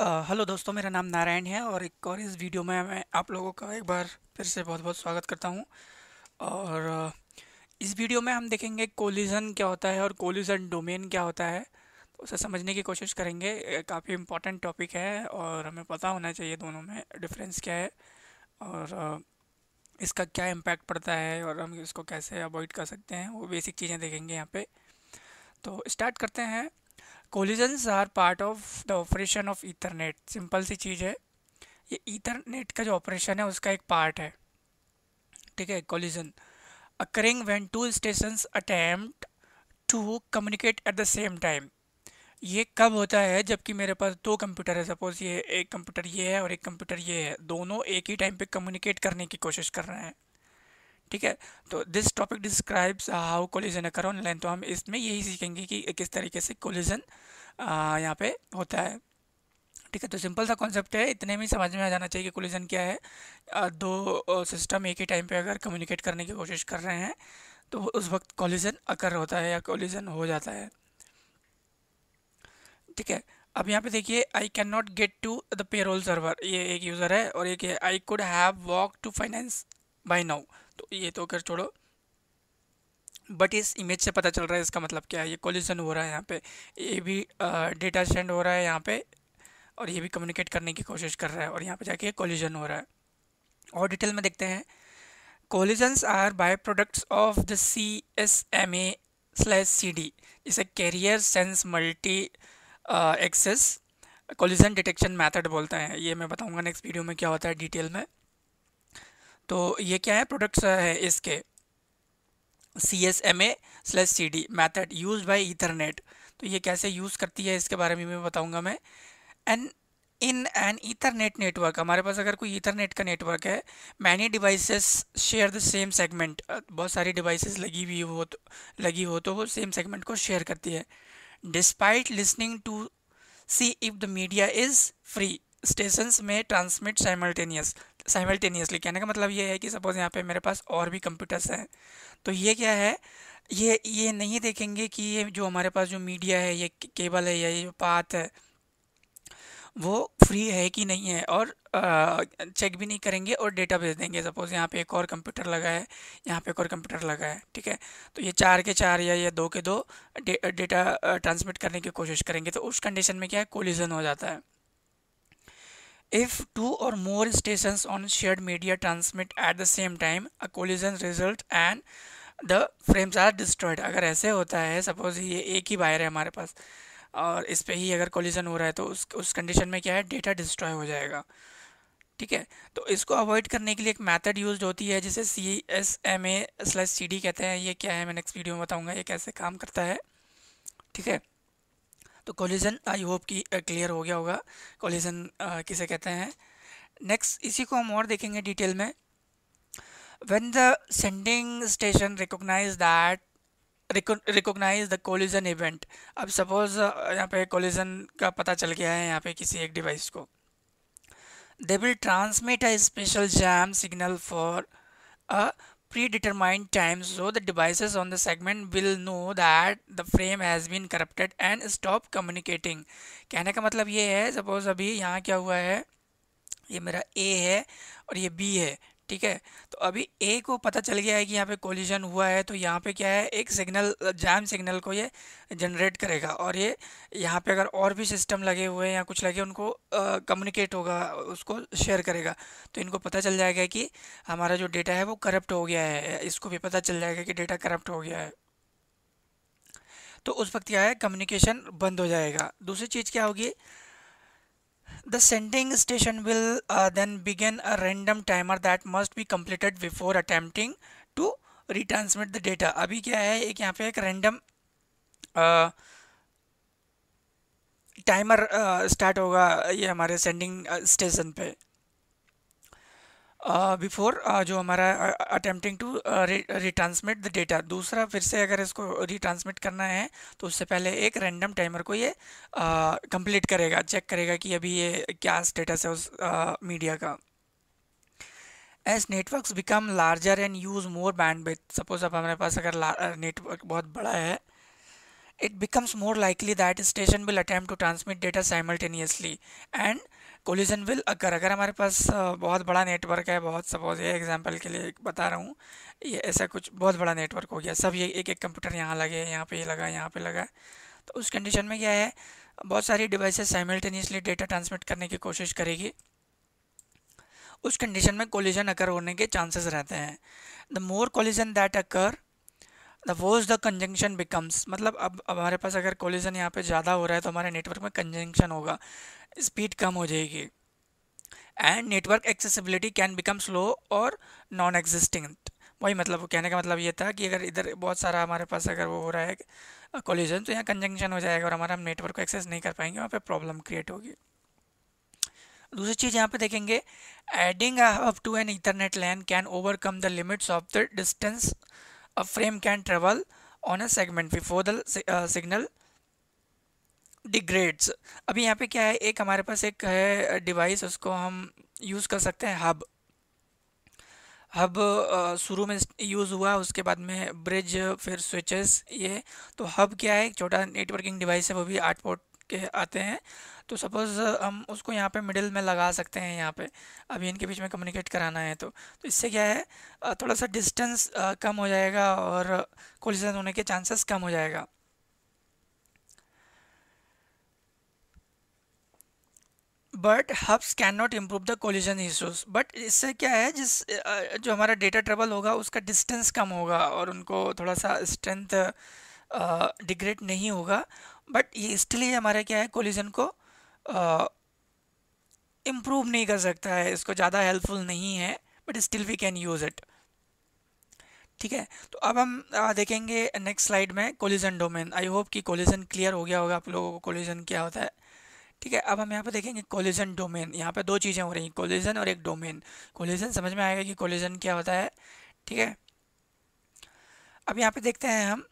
Hello दोस्तों मेरा नाम नारायण है और एक और इस वीडियो में मैं आप लोगों का एक बार फिर से बहुत बहुत स्वागत करता हूं और इस वीडियो में हम देखेंगे कोलिजन क्या होता है और कोलिजन डोमेन क्या होता है तो उसे समझने की कोशिश करेंगे काफ़ी इम्पोर्टेंट टॉपिक है और हमें पता होना चाहिए दोनों में डिफरेंस क्या है और इसका क्या इम्पैक्ट पड़ता है और हम इसको कैसे अवॉइड कर सकते हैं वो बेसिक चीज़ें देखेंगे यहाँ पर तो स्टार्ट करते हैं collisions are part of the operation of Ethernet simple सी चीज़ है ये ईथरनेट का जो ऑपरेशन है उसका एक पार्ट है ठीक है collision occurring when two station attempt to communicate at the same time ये कब होता है जबकि मेरे पास दो कंप्यूटर है सपोज़ ये एक कंप्यूटर ये है और एक कंप्यूटर ये है दोनों एक ही टाइम पे कम्युनिकेट करने की कोशिश कर रहे हैं ठीक है तो this topic describes how collision occur online तो हम इसमें यही सीखेंगे कि किस तरीके से कोलिजन uh, यहाँ पे होता है ठीक है तो सिंपल सा कॉन्सेप्ट है इतने में समझ में आ जाना चाहिए कि कोलिजन क्या है uh, दो सिस्टम uh, एक ही टाइम पे अगर कम्युनिकेट करने की कोशिश कर रहे हैं तो उस वक्त कोलिजन अकर होता है या कोलिजन हो जाता है ठीक है अब यहाँ पे देखिए I can not get to the payroll server ये एक यूज़र है और एक I could have walk to finance by now तो ये तो कर छोड़ो बट इस इमेज से पता चल रहा है इसका मतलब क्या है ये कोलिजन हो रहा है यहाँ पे ये भी डेटा सेंड हो रहा है यहाँ पे और ये भी कम्युनिकेट करने की कोशिश कर रहा है और यहाँ पे जाके कोलिजन हो रहा है और डिटेल में देखते हैं collisions are by products of the C S M A slash C D जिसे carrier sense multi access collision detection method बोलते हैं ये मैं बताऊंगा नेक्स्ट वीडियो में क्या होता है डिटेल में तो ये क्या है प्रोडक्ट्स है इसके C S M A slash C D method use by Ethernet तो ये कैसे यूज़ करती है इसके बारे में भी बताऊँगा मैं an in an Ethernet network हमारे पास अगर कोई ईथरनेट का नेटवर्क है many devices share the same segment बहुत सारी डिवाइसेस लगी हुई हो तो लगी हो तो वो सेम सेगमेंट को शेयर करती है despite listening to see if the media is free stations may transmit simultaneous simultaneously कहने का मतलब ये है कि सपोज़ यहाँ पे मेरे पास और भी कंप्यूटर्स हैं तो ये क्या है ये ये नहीं देखेंगे कि ये जो हमारे पास जो मीडिया है ये केबल है या ये पात पाथ है वो फ्री है कि नहीं है और आ, चेक भी नहीं करेंगे और डेटा भेज देंगे सपोज़ यहाँ पे एक और कंप्यूटर लगा है यहाँ पे एक और कंप्यूटर लगा है ठीक है तो ये चार के चार या ये दो के दो डेटा ट्रांसमिट करने की कोशिश करेंगे तो उस कंडीशन में क्या है कोलिजन हो जाता है If two or more stations on shared media transmit at the same time, a collision result and the frames are destroyed अगर ऐसे होता है सपोज ये एक ही वायर है हमारे पास और इस पर ही अगर कोलिजन हो रहा है तो उस उस कंडीशन में क्या है डेटा डिस्ट्रॉय हो जाएगा ठीक है तो इसको अवॉइड करने के लिए एक मैथड यूज होती है जिसे C S M A slash C D कहते हैं ये क्या है मैं नेक्स्ट वीडियो में बताऊँगा ये कैसे काम करता है ठीक है तो कोलिजन आई होप कि क्लियर uh, हो गया होगा कोलिजन uh, किसे कहते हैं नेक्स्ट इसी को हम और देखेंगे डिटेल में when the sending station recognize that recognize the collision event अब सपोज uh, यहाँ पे कोलिजन का पता चल गया है यहाँ पे किसी एक डिवाइस को they will transmit a special jam signal for a predetermined time so the devices on the segment will know that the frame has been corrupted and stop communicating कहने का मतलब ये है suppose अभी यहाँ क्या हुआ है ये मेरा A है और ये B है ठीक है तो अभी ए को पता चल गया है कि यहाँ पे कोलिजन हुआ है तो यहाँ पे क्या है एक सिग्नल जैम सिग्नल को ये जनरेट करेगा और ये यहाँ पे अगर और भी सिस्टम लगे हुए हैं या कुछ लगे उनको कम्युनिकेट होगा उसको शेयर करेगा तो इनको पता चल जाएगा कि हमारा जो डेटा है वो करप्ट हो गया है इसको भी पता चल जाएगा कि डेटा करप्ट हो गया है तो उस वक्त क्या है कम्युनिकेशन बंद हो जाएगा दूसरी चीज़ क्या होगी The sending station will uh, then begin a random timer that must be completed before attempting to retransmit the data. abhi kya hai ek yahan pe ek random uh, timer start होगा ये हमारे sending station पे before uh, uh, जो हमारा attempting to retransmit the data दूसरा फिर से अगर इसको रिट्रांसमिट करना है तो उससे पहले एक रैंडम टाइमर को ये कंप्लीट uh, करेगा चेक करेगा कि अभी ये क्या स्टेटस है उस मीडिया का as networks become larger and use more bandwidth suppose अब हमारे पास अगर नेटवर्क बहुत बड़ा है it becomes more likely that station will attempt to transmit data simultaneously and collision will अगर अगर हमारे पास बहुत बड़ा नेटवर्क है बहुत सपोज ये एग्जांपल के लिए बता रहा हूँ ये ऐसा कुछ बहुत बड़ा नेटवर्क हो गया सब ये एक एक कंप्यूटर यहाँ लगे यहाँ पे ये लगा यहाँ पे लगा तो उस कंडीशन में क्या है बहुत सारी डिवाइसेस साइमल्टेनियसली डेटा ट्रांसमिट करने की कोशिश करेगी उस कंडीशन में कोलिजन अकर होने के चांसेस रहते हैं the more collision that occur the worse the congestion becomes मतलब अब हमारे पास अगर कोलिजन यहाँ पे ज़्यादा हो रहा है तो हमारे नेटवर्क में कंजंक्शन होगा स्पीड कम हो जाएगी and network accessibility can become slow और नॉन एग्जिस्टिंग वही मतलब कहने का मतलब ये था कि अगर इधर बहुत सारा हमारे पास अगर वो हो रहा है कोलिजन तो यहाँ कंजंक्शन हो जाएगा और हमारा हम नेटवर्क को एक्सेस नहीं कर पाएंगे वहाँ पर प्रॉब्लम क्रिएट होगी दूसरी चीज़ यहाँ पे देखेंगे adding up to an internet LAN can overcome the limits of the distance a frame can travel on a segment before the uh, signal degrades अभी यहाँ पे क्या है एक हमारे पास एक है डिवाइस उसको हम यूज़ कर सकते हैं हब हब uh, शुरू में यूज़ हुआ उसके बाद में ब्रिज फिर स्विचेस ये तो हब क्या है एक छोटा नेटवर्किंग डिवाइस है वो भी आठ पोर्ट के आते हैं तो सपोज़ हम उसको यहाँ पे मिडिल में लगा सकते हैं यहाँ पे अभी इनके बीच में कम्युनिकेट कराना है तो तो इससे क्या है थोड़ा सा डिस्टेंस कम हो जाएगा और कोलिजन होने के चांसेस कम हो जाएगा but hubs can not improve the collision issues but इससे क्या है जिस जो हमारा डेटा ट्रेबल होगा उसका डिस्टेंस कम होगा और उनको थोड़ा सा स्ट्रेंथ डिग्रेड नहीं होगा बट ये स्टिल ही हमारा क्या है कोलिजन को इम्प्रूव नहीं कर सकता है इसको ज़्यादा हेल्पफुल नहीं है but still we can use it ठीक है तो अब हम देखेंगे नेक्स्ट स्लाइड में कोलिजन डोमेन आई होप कि कोलिजन क्लियर हो गया होगा आप लोगों को कोलिजन क्या होता है ठीक है अब हम यहाँ पर देखेंगे कोलिजन डोमेन यहाँ पर दो चीज़ें हो रही हैं कोलिजन और एक डोमेन कोलिजन समझ में आएगा कि कोलिजन क्या होता है ठीक है अब यहाँ पे देखते हैं हम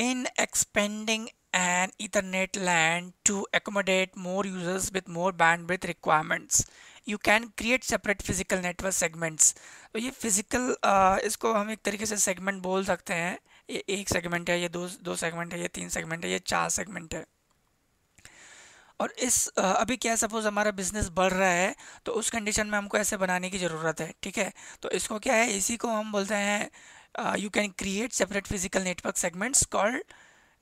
in expanding an Ethernet LAN to accommodate more users with more bandwidth requirements. You can create separate physical network segments. तो ये physical uh, इसको हम एक तरीके से segment बोल सकते हैं ये एक segment है ये दो दो segment है ये तीन segment है ये चार segment है और इस uh, अभी क्या suppose हमारा business बढ़ रहा है तो उस condition में हमको ऐसे बनाने की ज़रूरत है ठीक है तो इसको क्या है इसी को हम बोलते हैं you can create separate physical network segments called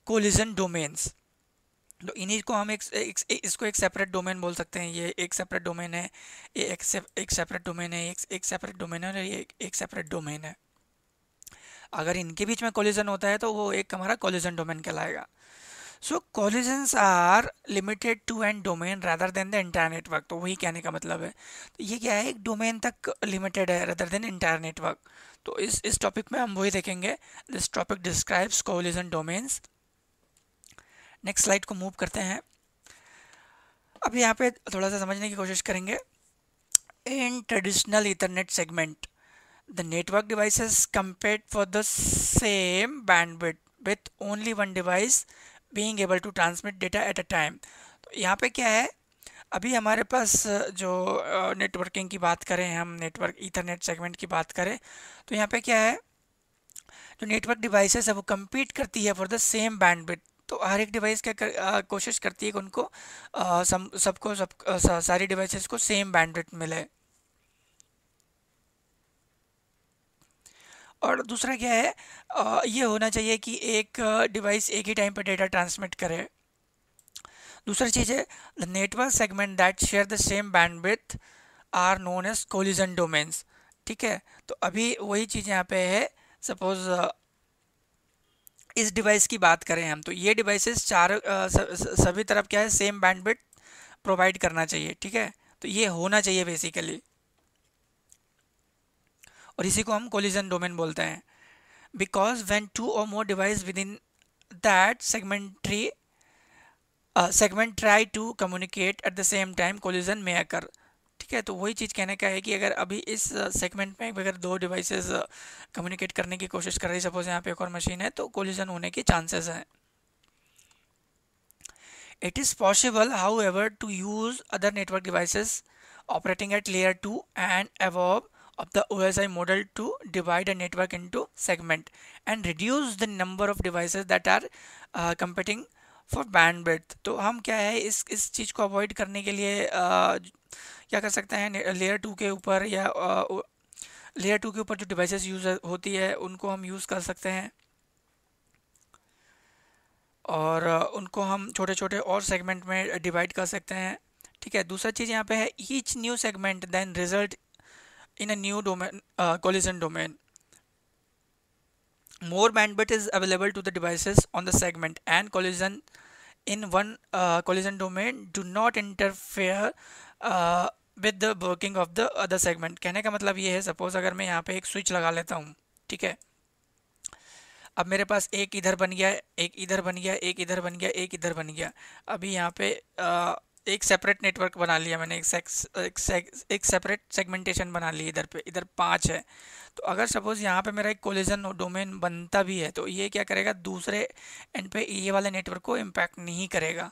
collision domains तो इन्हीं को हम एक, एक, एक इसको एक सेपरेट डोमेन बोल सकते हैं ये एक सेपरेट डोमेन है ये एक से, एक सेपरेट डोमेन है एक एक सेपरेट डोमेन है और ये एक, एक सेपरेट डोमेन है अगर इनके बीच में कोलिजन होता है तो वो एक हमारा कोलिजन डोमेन कहलाएगा so collision are limited to an domain rather than the entire network तो वही कहने का मतलब है तो ये क्या है एक डोमेन तक लिमिटेड है रादर देन इंटायर नेटवर्क तो इस इस टॉपिक में हम वही देखेंगे this topic describes collision domains next slide को मूव करते हैं अब यहाँ पे थोड़ा सा समझने की कोशिश करेंगे in traditional Ethernet segment the network devices compare for the same bandwidth with only one device being able to transmit data at a time तो यहाँ पे क्या है अभी हमारे पास जो नेटवर्किंग की बात करें हम नेटवर्क इथरनेट सेगमेंट की बात करें तो यहाँ पे क्या है जो नेटवर्क डिवाइसेस है वो कम्पीट करती है फॉर द सेम बैंडविथ तो हर एक डिवाइस क्या कर, आ, कोशिश करती है कि उनको सबको सब, सब सारी डिवाइसेस को सेम बैंडविड्थ मिले और दूसरा क्या है आ, ये होना चाहिए कि एक डिवाइस एक ही टाइम पर डेटा ट्रांसमिट करे दूसरी चीज़ है the network segment that share the same bandwidth are known as collision domains ठीक है तो अभी वही चीज़ यहाँ पे है सपोज इस डिवाइस की बात करें हम तो ये डिवाइसेस चार सभी तरफ क्या है सेम बैंडविड्थ प्रोवाइड करना चाहिए ठीक है तो ये होना चाहिए बेसिकली और इसी को हम कोलिजन डोमेन बोलते हैं because when two or more device within that segmentary segment try to communicate at the same time collision may occur ठीक है तो वही चीज़ कहने का है कि अगर अभी इस सेगमेंट में अगर दो डिवाइसेस कम्युनिकेट करने की कोशिश कर रही सपोज यहाँ पे एक और मशीन है तो कोलिजन होने के चांसेस हैं it is possible however to use other network devices operating at layer two and above of the O S I model to divide a network into segment and reduce the number of devices that are competing for bandwidth तो हम क्या है इस इस चीज़ को avoid करने के लिए आ, क्या कर सकते हैं लेयर टू के ऊपर या आ, लेयर टू के ऊपर जो डिवाइसेस यूज होती है उनको हम यूज़ कर सकते हैं और उनको हम छोटे छोटे और सेगमेंट में डिवाइड कर सकते हैं ठीक है दूसरा चीज़ यहाँ पे है each new segment then result in a new domain collision domain more bandwidth is available to the devices on the segment and collision in one uh, collision domain do not interfere uh, with the working of the other segment कहने का मतलब ये है suppose अगर मैं यहाँ पे एक स्विच लगा लेता हूँ ठीक है अब मेरे पास एक इधर बन गया एक इधर बन गया एक इधर बन गया एक इधर बन गया अभी यहाँ पे आ, एक सेपरेट नेटवर्क बना लिया मैंने एक सेक्स एक, सेक्स, एक सेपरेट सेगमेंटेशन बना ली इधर पे इधर पाँच है तो अगर सपोज़ यहाँ पे मेरा एक कोलिजन डोमेन बनता भी है तो ये क्या करेगा दूसरे एंड पे ये वाले नेटवर्क को इम्पैक्ट नहीं करेगा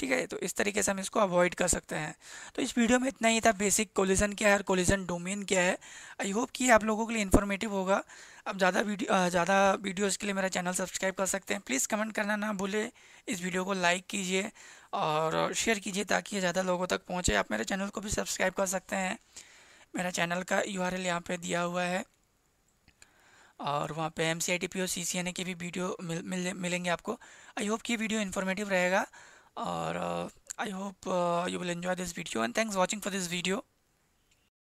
ठीक है तो इस तरीके से हम इसको अवॉइड कर सकते हैं तो इस वीडियो में इतना ही था बेसिक कोलिजन क्या है और कोलिजन डोमेन क्या है आई होप कि आप लोगों के लिए इन्फॉर्मेटिव होगा अब ज़्यादा वीडियो ज़्यादा वीडियोज़ के लिए मेरा चैनल सब्सक्राइब कर सकते हैं प्लीज़ कमेंट करना ना भूले इस वीडियो को लाइक कीजिए और शेयर कीजिए ताकि ज़्यादा लोगों तक पहुँचे आप मेरे चैनल को भी सब्सक्राइब कर सकते हैं मेरा चैनल का यू आर एल यहाँ पर दिया हुआ है और वहाँ पे M C I T P O C C N A की भी वीडियो मिल, मिल मिलेंगे आपको आई होप कि वीडियो इन्फॉर्मेटिव रहेगा और I hope you will enjoy this video and thanks watching for this video